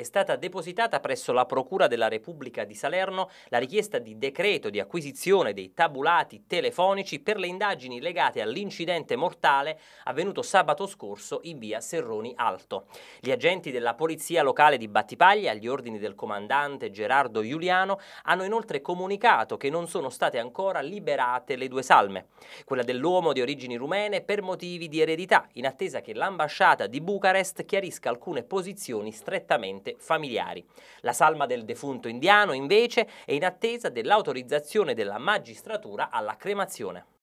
è stata depositata presso la Procura della Repubblica di Salerno la richiesta di decreto di acquisizione dei tabulati telefonici per le indagini legate all'incidente mortale avvenuto sabato scorso in via Serroni Alto. Gli agenti della Polizia Locale di Battipaglia, agli ordini del comandante Gerardo Giuliano, hanno inoltre comunicato che non sono state ancora liberate le due salme, quella dell'uomo di origini rumene per motivi di eredità, in attesa che l'ambasciata di Bucarest chiarisca alcune posizioni strettamente ricette familiari. La salma del defunto indiano, invece, è in attesa dell'autorizzazione della magistratura alla cremazione.